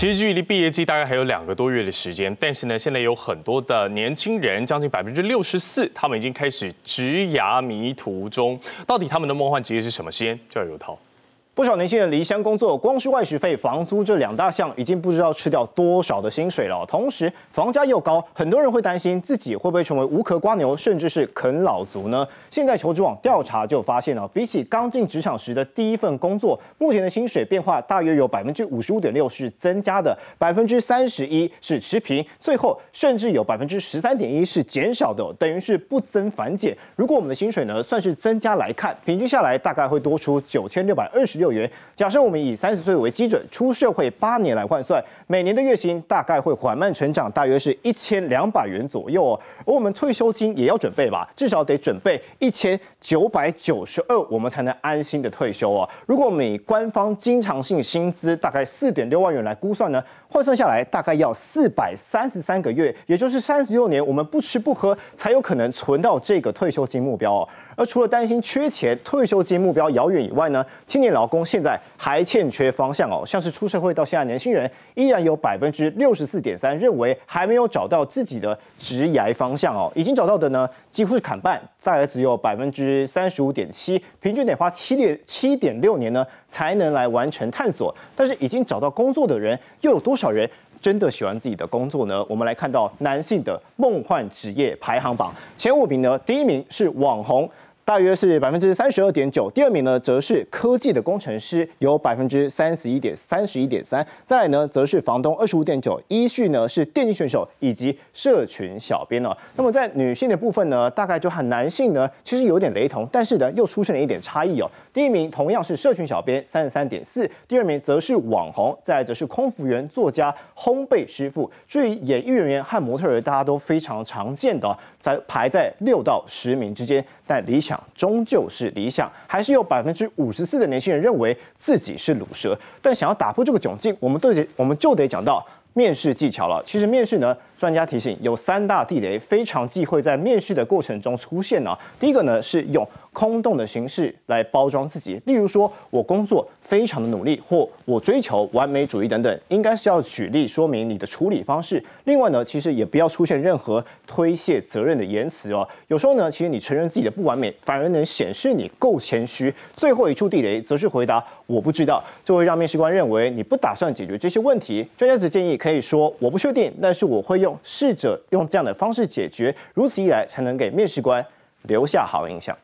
其实距离毕业季大概还有两个多月的时间，但是呢，现在有很多的年轻人，将近百分之六十四，他们已经开始职牙迷途中。到底他们的梦幻职业是什么？先，叫刘涛。多少年轻人离乡工作，光是外食费、房租这两大项，已经不知道吃掉多少的薪水了。同时，房价又高，很多人会担心自己会不会成为无壳瓜牛，甚至是啃老族呢？现在求职网调查就发现了，比起刚进职场时的第一份工作，目前的薪水变化大约有百分之五十五点六是增加的，百分之三十一是持平，最后甚至有百分之十三点一是减少的，等于是不增反减。如果我们的薪水呢算是增加来看，平均下来大概会多出九千六百二十六。元，假设我们以三十岁为基准，出社会八年来换算，每年的月薪大概会缓慢成长，大约是一千两百元左右哦。而我们退休金也要准备吧，至少得准备一千九百九十二，我们才能安心的退休哦。如果以官方经常性薪资大概四点六万元来估算呢，换算下来大概要四百三十三个月，也就是三十六年，我们不吃不喝才有可能存到这个退休金目标哦。而除了担心缺钱、退休金目标遥远以外呢，青年劳工现在还欠缺方向哦。像是出社会到现在，年轻人依然有百分之六十四点三认为还没有找到自己的职业方向哦。已经找到的呢，几乎是砍半，再来只有百分之三十五点七。平均得花七点七点六年呢，才能来完成探索。但是已经找到工作的人，又有多少人真的喜欢自己的工作呢？我们来看到男性的梦幻职业排行榜前五名呢，第一名是网红。大约是百分之三十二点九，第二名呢则是科技的工程师，有百分之三十一点三十一点三，再呢则是房东二十五点九，依序呢是电竞选手以及社群小编哦。那么在女性的部分呢，大概就和男性呢其实有点雷同，但是呢又出现了一点差异哦。第一名同样是社群小编三十三点四，第二名则是网红，再则是空服员、作家、烘焙师傅。至于演艺人员和模特儿大家都非常常见的，在排在六到十名之间，但理想。终究是理想，还是有百分之五十四的年轻人认为自己是卤蛇？但想要打破这个窘境，我们都得我们就得讲到面试技巧了。其实面试呢，专家提醒有三大地雷，非常忌讳在面试的过程中出现呢。第一个呢是用。空洞的形式来包装自己，例如说我工作非常的努力，或我追求完美主义等等，应该是要举例说明你的处理方式。另外呢，其实也不要出现任何推卸责任的言辞哦。有时候呢，其实你承认自己的不完美，反而能显示你够谦虚。最后一处地雷则是回答我不知道，这会让面试官认为你不打算解决这些问题。专家只建议可以说我不确定，但是我会用试着用这样的方式解决。如此一来，才能给面试官留下好印象。